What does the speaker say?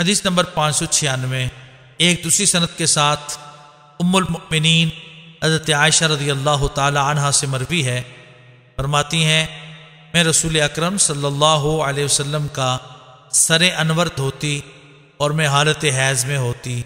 حدیث نمبر پانچ سو چھیانوے ایک دوسری صنعت کے ساتھ ام المؤمنین حضرت عائشہ رضی اللہ تعالی عنہ سے مروی ہے فرماتی ہیں میں رسول اکرم صلی اللہ علیہ وسلم کا سر انور دھوتی اور میں حالت حیض میں ہوتی